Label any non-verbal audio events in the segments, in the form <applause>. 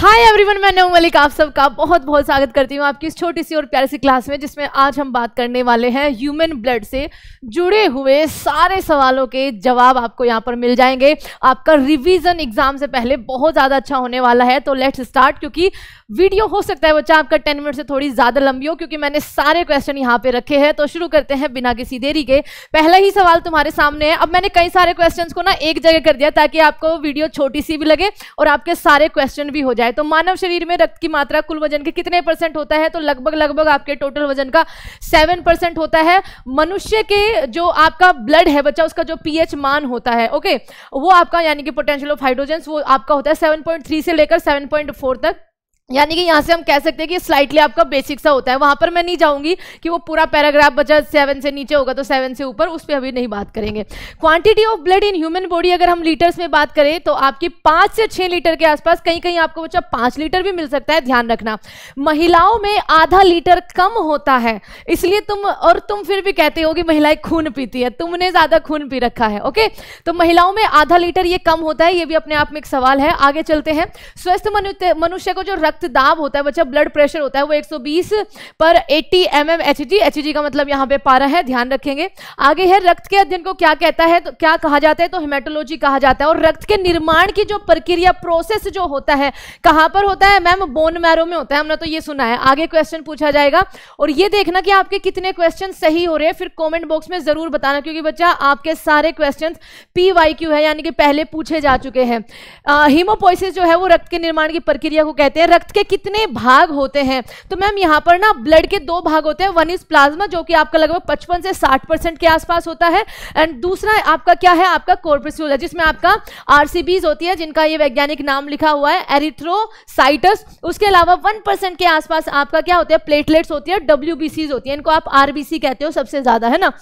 hi everyone मैं नव मलिक आप सबका बहुत बहुत स्वागत करती हूँ आपकी इस छोटी सी और प्यारी सी क्लास में जिसमें आज हम बात करने वाले हैं ह्यूमन ब्लड से जुड़े हुए सारे सवालों के जवाब आपको यहाँ पर मिल जाएंगे आपका रिवीजन एग्जाम से पहले बहुत ज़्यादा अच्छा होने वाला है तो लेट्स स्टार्ट क्योंकि वीडियो हो सकता है बच्चा आपका टेन मिनट से थोड़ी ज़्यादा लंबी हो क्योंकि मैंने सारे क्वेश्चन यहाँ पर रखे हैं तो शुरू करते हैं बिना किसी देरी के पहला ही सवाल तुम्हारे सामने है अब मैंने कई सारे क्वेश्चन को ना एक जगह कर दिया ताकि आपको वीडियो छोटी सी भी लगे और आपके सारे क्वेश्चन भी हो जाए है तो मानव शरीर में रक्त की मात्रा कुल वजन के कितने परसेंट होता है तो लगभग लगभग आपके टोटल वजन का सेवन परसेंट होता है मनुष्य के जो आपका ब्लड है बच्चा उसका जो पीएच मान होता है ओके वो आपका यानी कि पोटेंशियल ऑफ हाइड्रोजन वो आपका होता है सेवन पॉइंट थ्री से लेकर सेवन पॉइंट फोर तक यानी कि यहाँ से हम कह सकते हैं कि स्लाइटली आपका बेसिक सा होता है वहाँ पर मैं नहीं जाऊँगी कि वो पूरा पैराग्राफ बचा सेवन से नीचे होगा तो सेवन से ऊपर उस पर अभी नहीं बात करेंगे quantity of blood in human body अगर हम लीटर्स में बात करें तो आपकी पाँच से छः लीटर के आसपास कहीं कहीं आपको बच्चा पाँच लीटर भी मिल सकता है ध्यान रखना महिलाओं में आधा लीटर कम होता है इसलिए तुम और तुम फिर भी कहते हो कि महिलाएं खून पीती है तुमने ज़्यादा खून पी रखा है ओके तो महिलाओं में आधा लीटर ये कम होता है ये भी अपने आप में एक सवाल है आगे चलते हैं स्वस्थ मनुष्य को जो रक्त रक्तदाब होता है बच्चा ब्लड प्रेशर होता है वो 120 पर 80 M M H D H का मतलब यहाँ पे पारा है ध्यान रखेंगे आगे है रक्त के अध्ययन को क्या कहता है तो क्या कहा जाता है तो हिमेटोलॉजी कहा जाता है और रक्त के निर्माण की जो प्रक्रिया प्रोसेस जो होता है कहाँ पर होता है मैम बोन मैरो में होता है हमने तो ये सुना है आगे क्वेश्चन पूछा जाएगा और ये देखना कि आपके कितने क्वेश्चन सही हो रहे हैं फिर कॉमेंट बॉक्स में जरूर बताना क्योंकि बच्चा आपके सारे क्वेश्चन पी वाई क्यू है यानी कि पहले पूछे जा चुके हैं हिमोपोइसिस जो है वो रक्त के निर्माण की प्रक्रिया को कहते हैं रक्त रक्त के कितने भाग होते हैं तो मैम यहाँ पर ना ब्लड के दो भाग होते हैं वन इज प्लाज्मा जो कि आपका लगभग पचपन से साठ परसेंट के आसपास होता है एंड दूसरा आपका क्या है आपका कोर्पेस्यूल है जिसमें आपका आरसीबीज होती है जिनका ये वैज्ञानिक नाम लिखा हुआ है एरिथ्रोसाइटस उसके अलावा वन के आसपास आपका क्या होता है प्लेटलेट्स होती है डब्ल्यू होती है इनको आप आरबीसी कहते हो सबसे ज्यादा है ना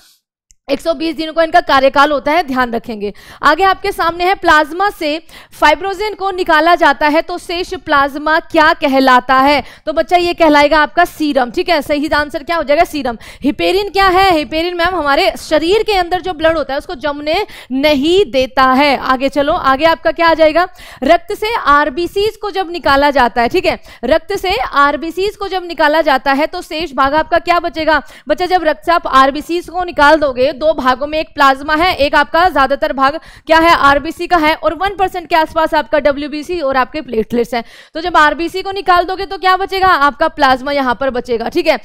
120 दिनों का इनका कार्यकाल होता है ध्यान रखेंगे आगे आपके सामने है प्लाज्मा से फाइब्रोजन को निकाला जाता है तो शेष प्लाज्मा क्या कहलाता है तो बच्चा ये कहलाएगा आपका सीरम ठीक है सही आंसर क्या हो जाएगा सीरम हिपेरिन क्या है हिपेरिन मैम हमारे शरीर के अंदर जो ब्लड होता है उसको जमने नहीं देता है आगे चलो आगे आपका क्या आ जाएगा रक्त से आरबीसी को जब निकाला जाता है ठीक है रक्त से आरबीसी को जब निकाला जाता है तो शेष भाग आपका क्या बचेगा बच्चा जब रक्त से आप आरबीसी को निकाल दोगे दो भागों में एक प्लाज्मा है एक आपका ज्यादातर भाग क्या है आरबीसी का है और वन परसेंट के आसपास आपका डब्ल्यू और आपके प्लेटलेट्स हैं तो जब आरबीसी को निकाल दोगे तो क्या बचेगा आपका प्लाज्मा यहाँ पर बचेगा ठीक है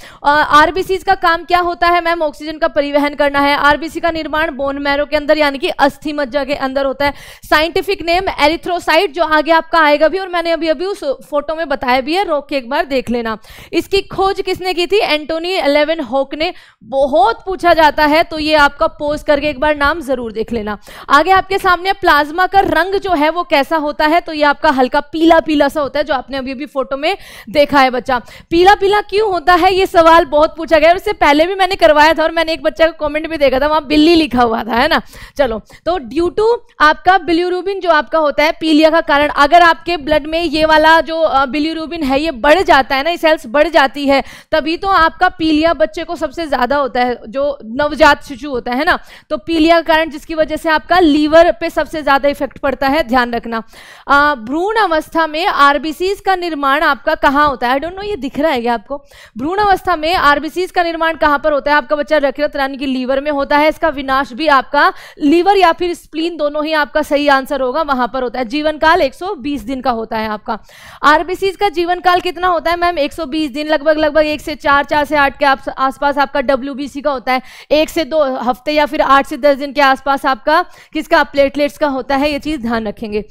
आरबीसी का काम क्या होता है मैम ऑक्सीजन का परिवहन करना है आरबीसी का निर्माण बोन मैरो के अंदर यानी कि अस्थि मज्जा के अंदर होता है साइंटिफिक नेम एरिथ्रोसाइट जो आगे आपका आएगा भी और मैंने अभी अभी उस फोटो में बताया भी है रोक के एक बार देख लेना इसकी खोज किसने की थी एंटोनी एलेवन होक ने बहुत पूछा जाता है तो ये आपका पोस्ट करके एक बार नाम जरूर देख लेना आगे आपके सामने प्लाज्मा का रंग जो है वो कैसा होता है तो ये आपका हल्का पीला पीला सा होता है जो आपने अभी अभी फोटो में देखा है बच्चा पीला पीला क्यों होता है ये सवाल बहुत पूछा गया और इससे पहले भी मैंने करवाया था और मैंने एक बच्चा का कॉमेंट भी देखा था वहां बिल्ली लिखा हुआ था है ना चलो तो ड्यू टू आपका बिल्यूरूबिन जो आपका होता है पीलिया का कारण अगर आपके ब्लड में ये वाला जो बिल्यूरूबिन है ये बढ़ जाता है ना सेल्स बढ़ जाती है तभी तो आपका पीलिया बच्चे को सबसे ज्यादा होता है जो नवजात शिशु इश्यू होता है ना तो पीलिया का कारण जिसकी वजह से आपका लीवर पे सबसे ज़्यादा इफेक्ट पड़ता है ध्यान रखना भ्रूण अवस्था में आरबीसीज का निर्माण आपका कहाँ होता है आई डोंट नो ये दिख रहा है क्या आपको भ्रूण अवस्था में आरबीसीज का निर्माण कहाँ पर होता है आपका बच्चा रखरत रानी की लीवर में होता है इसका विनाश भी आपका लीवर या फिर स्प्लीन दोनों ही आपका सही आंसर होगा वहां पर होता है जीवन काल एक दिन का होता है आपका आरबीसीज का जीवन काल कितना होता है मैम एक दिन लगभग लगभग एक से चार चार से आठ के आसपास आपका डब्ल्यू का होता है एक से दो हफ्ते या फिर आठ से दस दिन के आसपास आपका किसका प्लेटलेट्स का होता है ये चीज़ ध्यान रखेंगे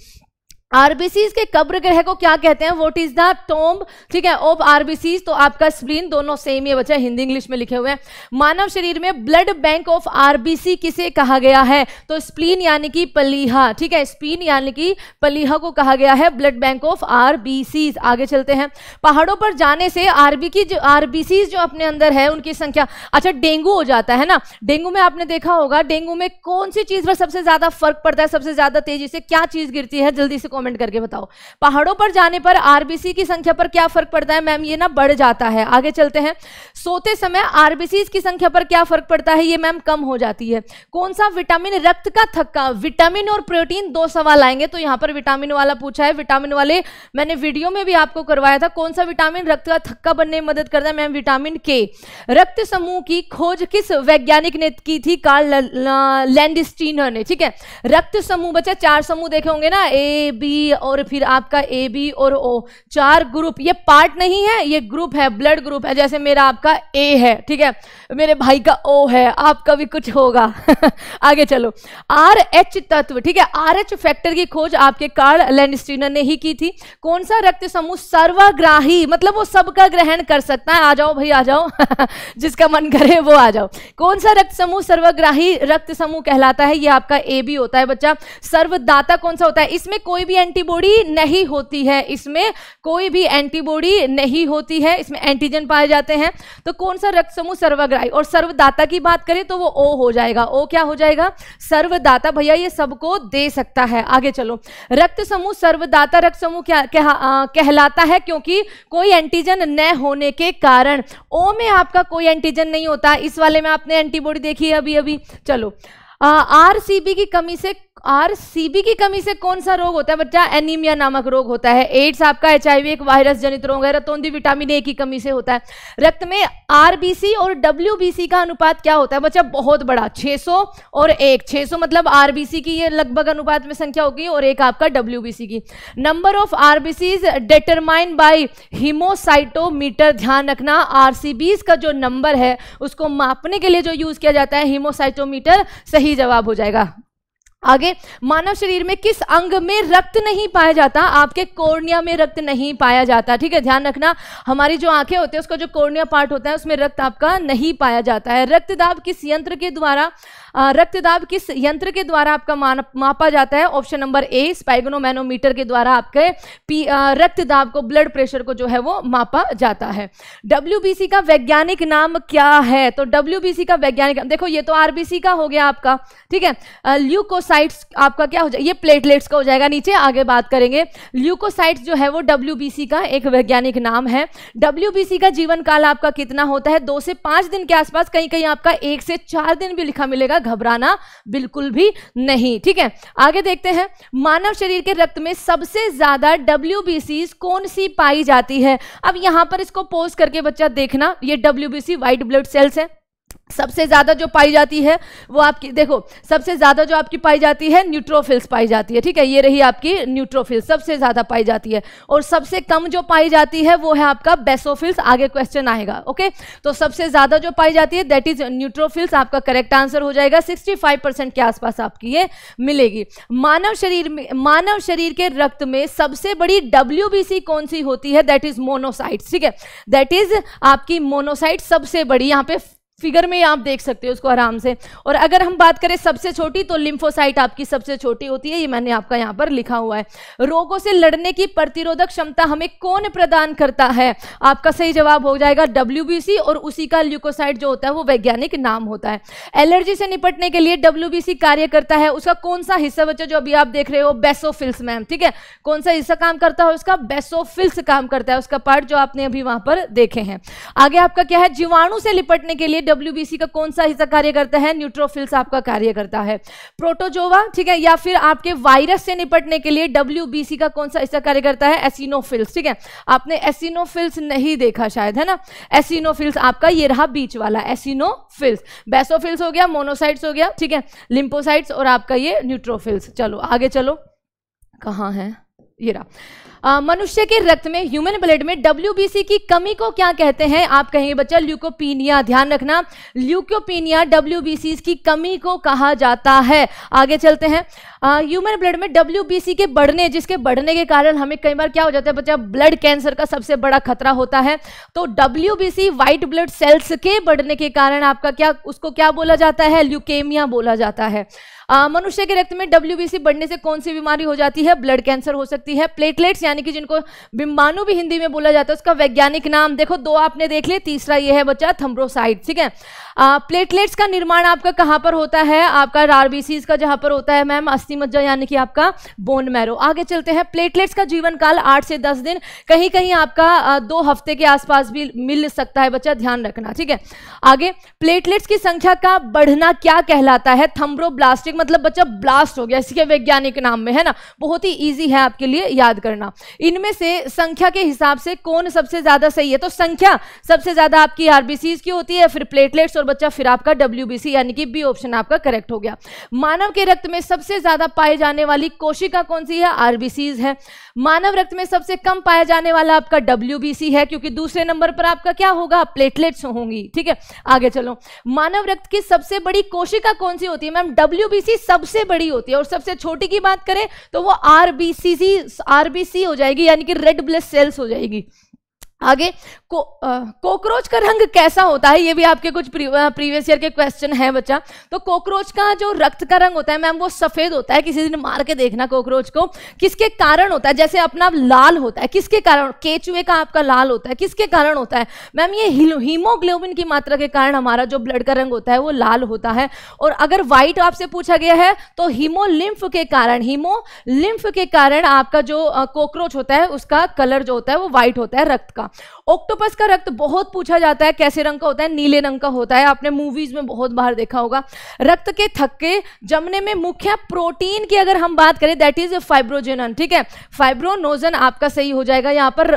आरबीसी के कब्र ग्रह को क्या कहते हैं वोट इज द टोम्ब ठीक है ओब आरबीसी तो आपका स्प्लीन दोनों सेम ही बच्चा हिंदी इंग्लिश में लिखे हुए हैं मानव शरीर में ब्लड बैंक ऑफ आरबीसी किसे कहा गया है तो स्प्लीन यानी कि पलीहा ठीक है स्प्लीन यानी कि पलीहा को कहा गया है ब्लड बैंक ऑफ आरबीसीज आगे चलते हैं पहाड़ों पर जाने से आरबी की जो आरबीसीज जो अपने अंदर है उनकी संख्या अच्छा डेंगू हो जाता है ना डेंगू में आपने देखा होगा डेंगू में कौन सी चीज पर सबसे ज्यादा फर्क पड़ता है सबसे ज्यादा तेजी से क्या चीज गिरती है जल्दी से कमेंट करके बताओ पहाड़ों पर जाने पर आरबीसी की संख्या पर क्या फर्क पड़ता है मैम ये ना बढ़ जाता है आगे चलते हैं सोते समय आरबीसी की संख्या पर क्या फर्क पड़ता है ये मैम कम हो जाती है कौन सा विटामिन रक्त का थक्का विटामिन और प्रोटीन दो सवाल आएंगे तो यहां पर विटामिन वाला पूछा है विटामिन वाले मैंने वीडियो में भी आपको करवाया था कौन सा विटामिन रक्त का थक्का बनने में मदद करता है मैम विटामिन के रक्त समूह की खोज किस वैज्ञानिक ने की थी कार्ल लैंडिस्टीनर ने ठीक है रक्त समूह बच्चा चार समूह देखे होंगे ना ए बी सी और फिर आपका ए बी और ओ चार ग्रुप ये पार्ट नहीं है ये ग्रुप है ब्लड ग्रुप है जैसे मेरा आपका ए है ठीक है मेरे भाई का ओ है आपका भी कुछ होगा <laughs> आगे चलो आर एच तत्व ठीक है आर एच फैक्टर की खोज आपके कार्ल लैंडस्टीनर ने ही की थी कौन सा रक्त समूह सर्वग्राही मतलब वो सबका ग्रहण कर सकता है आ जाओ भाई आ जाओ <laughs> जिसका मन करे वो आ जाओ कौन सा रक्त समूह सर्वग्राही रक्त समूह कहलाता है ये आपका ए बी होता है बच्चा सर्वदाता कौन सा होता है इसमें कोई भी एंटीबॉडी नहीं होती है इसमें कोई भी एंटीबॉडी नहीं होती है इसमें एंटीजन पाए जाते हैं तो कौन सा रक्त समूह सर्वग्राही और सर्वदाता की बात करें तो वो ओ हो जाएगा ओ क्या हो जाएगा सर्वदाता भैया ये सबको दे सकता है आगे चलो रक्त समूह सर्वदाता रक्त समूह क्या कह, आ, कहलाता है क्योंकि कोई एंटीजन न होने के कारण ओ में आपका कोई एंटीजन नहीं होता इस वाले में आपने एंटीबॉडी देखी है अभी अभी चलो आरसीबी की कमी से आरसीबी की कमी से कौन सा रोग होता है बच्चा एनीमिया नामक रोग होता है एड्स आपका एच एक वायरस जनित रोग है रतौंदी विटामिन ए की कमी से होता है रक्त में आरबीसी और डब्ल्यूबीसी का अनुपात क्या होता है बच्चा बहुत बड़ा 600 और एक 600 मतलब आरबीसी की ये लगभग अनुपात में संख्या होगी और एक आपका सी की number of RBC determine by haemocytometer ध्यान रखना आरसीबीज का जो नंबर है उसको मापने के लिए जो यूज किया जाता है हिमोसाइटोमीटर सही जवाब हो जाएगा आगे मानव शरीर में किस अंग में रक्त नहीं पाया जाता आपके कोर्निया में रक्त नहीं पाया जाता ठीक है ध्यान रखना हमारी जो आंखें होती है उसका जो कोर्निया पार्ट होता है उसमें रक्त आपका नहीं पाया जाता है रक्तदाब किस यंत्र के द्वारा रक्तदाब किस यंत्र के द्वारा आपका मापा जाता है ऑप्शन नंबर ए स्पाइगनोमैनोमीटर के द्वारा आपके पी रक्तदाब को ब्लड प्रेशर को जो है वो मापा जाता है डब्ल्यू का वैज्ञानिक नाम क्या है तो डब्ल्यू का वैज्ञानिक देखो ये तो आरबीसी का हो गया आपका ठीक है ल्यूकोस ल्यूकोसाइट्स आपका क्या हो जाए ये प्लेटलेट्स का हो जाएगा नीचे आगे बात करेंगे ल्यूकोसाइट्स जो है वो डब्ल्यू का एक वैज्ञानिक नाम है डब्ल्यू का जीवन काल आपका कितना होता है दो से पांच दिन के आसपास कहीं कहीं आपका एक से चार दिन भी लिखा मिलेगा घबराना बिल्कुल भी नहीं ठीक है आगे देखते हैं मानव शरीर के रक्त में सबसे ज़्यादा डब्ल्यू कौन सी पाई जाती है अब यहां पर इसको पोज करके बच्चा देखना ये W B white blood cells है सबसे ज़्यादा जो पाई जाती है वो आपकी देखो सबसे ज़्यादा जो आपकी पाई जाती है न्यूट्रोफिल्स पाई जाती है ठीक है ये रही आपकी न्यूट्रोफिल्स सबसे ज़्यादा पाई जाती है और सबसे कम जो पाई जाती है वो है आपका बेसोफिल्स आगे क्वेश्चन आएगा ओके तो सबसे ज़्यादा जो पाई जाती है दैट इज न्यूट्रोफिल्स आपका करेक्ट आंसर हो जाएगा सिक्सटी के आसपास आपकी ये मिलेगी मानव शरीर में मानव शरीर के रक्त में सबसे बड़ी डब्ल्यू कौन सी होती है दैट इज मोनोसाइट्स ठीक है दैट इज आपकी मोनोसाइट सबसे बड़ी यहाँ पे फिगर में आप देख सकते हो उसको आराम से और अगर हम बात करें सबसे छोटी तो लिम्फोसाइट आपकी सबसे छोटी होती है ये मैंने आपका यहाँ पर लिखा हुआ है रोगों से लड़ने की प्रतिरोधक क्षमता हमें कौन प्रदान करता है आपका सही जवाब हो जाएगा डब्ल्यू और उसी का ल्यूकोसाइट जो होता है वो वैज्ञानिक नाम होता है एलर्जी से निपटने के लिए डब्ल्यू कार्य करता है उसका कौन सा हिस्सा बच्चा जो अभी आप देख रहे हो बेसोफिल्स मैम ठीक है कौन सा हिस्सा काम करता है उसका बेसोफिल्स काम करता है उसका पार्ट जो आपने अभी वहां पर देखे हैं आगे आपका क्या है जीवाणु से निपटने के लिए डब्ल्यू का कौन सा हिस्सा कार्य करता है न्यूट्रोफिल्स आपका कार्य करता है प्रोटोजोवा ठीक है या फिर आपके वायरस से निपटने के लिए डब्ल्यू का कौन सा हिस्सा कार्य करता है एसिनोफिल्स ठीक है आपने एसिनोफिल्स नहीं देखा शायद है ना एसिनोफिल्स आपका ये रहा बीच वाला एसिनोफिल्स बेसोफिल्स हो गया मोनोसाइट्स हो गया ठीक है लिम्पोसाइट्स और आपका ये न्यूट्रोफिल्स चलो आगे चलो कहाँ है ये रहा मनुष्य के रक्त में ह्यूमन ब्लड में डब्ल्यू की कमी को क्या कहते हैं आप कहेंगे बच्चा ल्यूकोपीनिया ध्यान रखना ल्यूकोपीनिया डब्ल्यू की कमी को कहा जाता है आगे चलते हैं ह्यूमन ब्लड में डब्ल्यू के बढ़ने जिसके बढ़ने के कारण हमें कई बार क्या हो जाता है बच्चा ब्लड कैंसर का सबसे बड़ा खतरा होता है तो डब्ल्यू व्हाइट ब्लड सेल्स के बढ़ने के कारण आपका क्या उसको क्या बोला जाता है ल्यूकेमिया बोला जाता है मनुष्य के रक्त में डब्ल्यू बढ़ने से कौन सी बीमारी हो जाती है ब्लड कैंसर हो सकती है प्लेटलेट्स यानी कि जिनको बिम्बानु भी हिंदी में बोला जाता है उसका वैज्ञानिक नाम देखो दो आपने देख लिए तीसरा ये है बच्चा थम्ब्रोसाइड ठीक है प्लेटलेट्स का निर्माण आपका कहाँ पर होता है आपका आरबीसीज का जहां पर होता है मैम अस्थि मज्जा यानी कि आपका बोन मैरो आगे चलते हैं प्लेटलेट्स का जीवन काल आठ से दस दिन कहीं कहीं आपका दो हफ्ते के आसपास भी मिल सकता है बच्चा ध्यान रखना ठीक है आगे प्लेटलेट्स की संख्या का बढ़ना क्या कहलाता है थम्ब्रोब्लास्टिक मतलब बच्चा ब्लास्ट हो गया इसके वैज्ञानिक नाम में है ना बहुत ही ईजी है आपके लिए याद करना इनमें से संख्या के हिसाब से कौन सबसे ज़्यादा सही है तो संख्या सबसे ज़्यादा आपकी आरबीसी की होती है फिर प्लेटलेट्स और बच्चा फिर आपका डब्ल्यू यानी कि बी ऑप्शन आपका करेक्ट हो गया मानव के रक्त में सबसे ज़्यादा पाए जाने वाली कोशिका कौन सी है आरबीसीज है मानव रक्त में सबसे कम पाया जाने वाला आपका डब्ल्यू है क्योंकि दूसरे नंबर पर आपका क्या होगा प्लेटलेट्स होंगी ठीक है आगे चलो मानव रक्त की सबसे बड़ी कोशिका कौन सी होती है मैम डब्ल्यू सी सबसे बड़ी होती है और सबसे छोटी की बात करें तो वो आरबीसी आरबीसी हो जाएगी यानी कि रेड ब्लड सेल्स हो जाएगी आगे को, कॉकरोच का रंग कैसा होता है ये भी आपके कुछ प्रीवियस ईयर के क्वेश्चन है बच्चा तो कॉकरोच का जो रक्त का रंग होता है मैम वो सफेद होता है किसी दिन मार के देखना कॉकरोच को किसके कारण होता है जैसे अपना लाल होता है किसके कारण केचुए का आपका लाल होता है किसके कारण होता है मैम ये हीमोग्लोबिन की मात्रा के कारण हमारा जो ब्लड का रंग होता है वो लाल होता है और अगर व्हाइट आपसे पूछा गया है तो हीमोलिम्फ के कारण हीमोलिम्फ के कारण आपका जो कॉकरोच होता है उसका कलर जो होता है वो व्हाइट होता है रक्त का ऑक्टोपस का रक्त बहुत पूछा जाता है कैसे रंग का होता है नीले रंग का होता है आपने मूवीज में बहुत बार देखा होगा रक्त के थक्के जमने में मुख्य प्रोटीन की अगर हम बात करें दैट इज फाइब्रोजेन ठीक है फाइब्रोनोजन आपका सही हो जाएगा यहां पर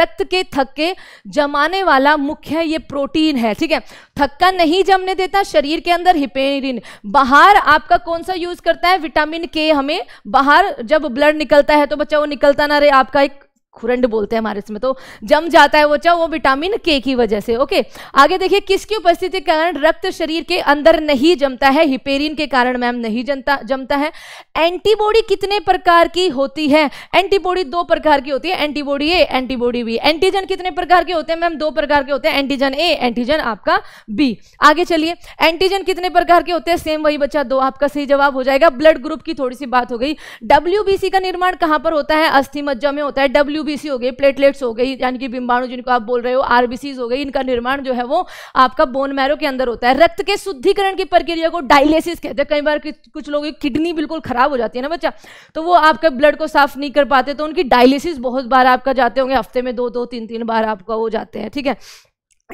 रक्त के थक्के जमाने वाला मुख्य ये प्रोटीन है ठीक है थक्का नहीं जमने देता शरीर के अंदर हिपेरिन बाहर आपका कौन सा यूज करता है विटामिन के हमें बाहर जब ब्लड निकलता है तो बच्चा वो निकलता ना रहे आपका एक खुरंड बोलते हैं हमारे इसमें तो जम जाता है वो चाहे वो विटामिन के की वजह से ओके आगे देखिए किसकी उपस्थिति के कारण रक्त शरीर के अंदर नहीं जमता है हिपेरिन के कारण मैम नहीं जमता जमता है एंटीबॉडी कितने प्रकार की होती है एंटीबॉडी दो प्रकार की होती है antibody A antibody B antigen कितने प्रकार के होते हैं मैम दो प्रकार के होते हैं एंटीजन ए एंटीजन आपका बी आगे चलिए एंटीजन कितने प्रकार के होते हैं सेम वही बच्चा दो आपका सही जवाब हो जाएगा ब्लड ग्रुप की थोड़ी सी बात हो गई डब्ल्यू का निर्माण कहां पर होता है अस्थि मज्जा में होता है डब्ल्यू यूबीसी हो गई प्लेटलेट्स हो गई यानी कि बिम्बाणु जिनको आप बोल रहे हो आरबीसीज हो गई इनका निर्माण जो है वो आपका बोन मैरो के अंदर होता है रक्त के शुद्धिकरण की प्रक्रिया को डायलिसिस कहते हैं कई बार कुछ लोगों की किडनी बिल्कुल खराब हो जाती है ना बच्चा तो वो आपके ब्लड को साफ नहीं कर पाते तो उनकी डायलिसिस बहुत बार आपका जाते होंगे हफ्ते में दो दो तीन तीन बार आपका हो जाते हैं ठीक है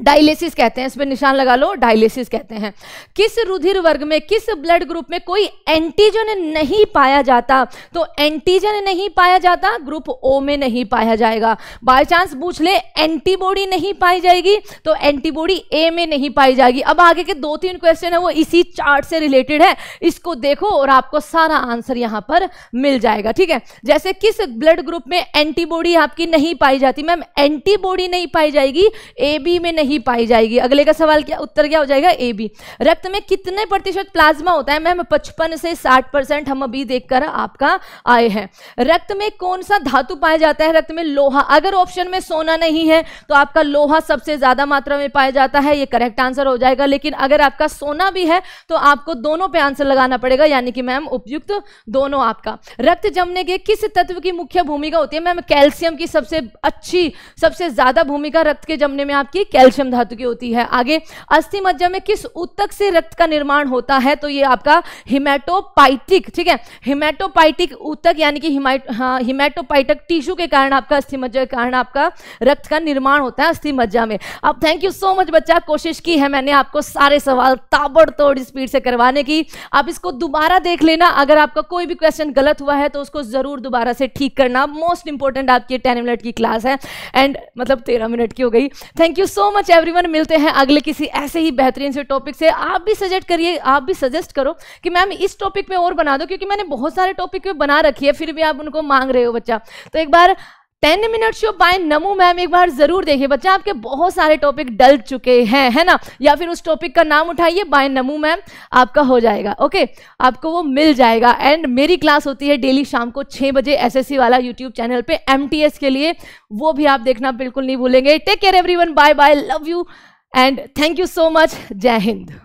डायलिसिस कहते हैं इस पर निशान लगा लो डायलिसिस कहते हैं किस रुधिर वर्ग में किस ब्लड ग्रुप में कोई एंटीजन नहीं पाया जाता तो एंटीजन नहीं पाया जाता ग्रुप ओ में नहीं पाया जाएगा बाय चांस पूछ ले एंटीबॉडी नहीं पाई जाएगी तो एंटीबॉडी ए में नहीं पाई जाएगी अब आगे के दो तीन क्वेश्चन है वो इसी चार्ट से रिलेटेड है इसको देखो और आपको सारा आंसर यहाँ पर मिल जाएगा ठीक है जैसे किस ब्लड ग्रुप में एंटीबॉडी आपकी नहीं पाई जाती मैम एंटीबॉडी नहीं पाई जाएगी ए बी में नहीं पाई जाएगी अगले का सवाल क्या उत्तर क्या हो जाएगा ए बी रक्त में कितने प्रतिशत प्लाज्मा होता है मैम पचपन से साठ परसेंट हम अभी देखकर आपका आए हैं रक्त में कौन सा धातु पाया जाता है रक्त में लोहा अगर ऑप्शन में सोना नहीं है तो आपका लोहा सबसे ज्यादा मात्रा में पाया जाता है ये करेक्ट आंसर हो जाएगा लेकिन अगर आपका सोना भी है तो आपको दोनों पे आंसर लगाना पड़ेगा यानी कि मैम उपयुक्त दोनों आपका रक्त जमने के किस तत्व की मुख्य भूमिका होती है मैम कैल्शियम की सबसे अच्छी सबसे ज्यादा भूमिका रक्त के जमने में आपकी कैल्शियम कैल्शियम धातु की होती है आगे अस्थि मज्जा में किस उत्तक से रक्त का निर्माण होता है तो ये आपका हिमेटोपाइटिक ठीक है हिमेटोपाइटिक उत्तक यानी कि हिमेटोपाइटिक हाँ, टिश्यू के कारण आपका अस्थि मज्जा के कारण आपका रक्त का निर्माण होता है अस्थि मज्जा में अब थैंक यू सो मच बच्चा कोशिश की है मैंने आपको सारे सवाल ताबड़तोड़ स्पीड से करवाने की आप इसको दोबारा देख लेना अगर आपका कोई भी क्वेश्चन गलत हुआ है तो उसको जरूर दोबारा से ठीक करना मोस्ट इंपॉर्टेंट आपकी टेन मिनट की क्लास है एंड मतलब तेरह मिनट की हो गई thank you so much much everyone मिलते हैं अगले किसी ऐसे ही बेहतरीन से टॉपिक से आप भी सजेस्ट करिए आप भी सजेस्ट करो कि मैम इस टॉपिक में और बना दो क्योंकि मैंने बहुत सारे टॉपिक बना रखी है फिर भी आप उनको मांग रहे हो बच्चा तो एक बार ten minute show by Namo ma'am एक बार जरूर देखिए बच्चा आपके बहुत सारे टॉपिक डल चुके हैं है ना या फिर उस टॉपिक का नाम उठाइए बाय नमो मैम आपका हो जाएगा ओके आपको वो मिल जाएगा एंड मेरी क्लास होती है डेली शाम को छः बजे एसएससी वाला यूट्यूब चैनल पे एमटीएस के लिए वो भी आप देखना बिल्कुल नहीं भूलेंगे take care every bye bye love you and thank you so much जय हिंद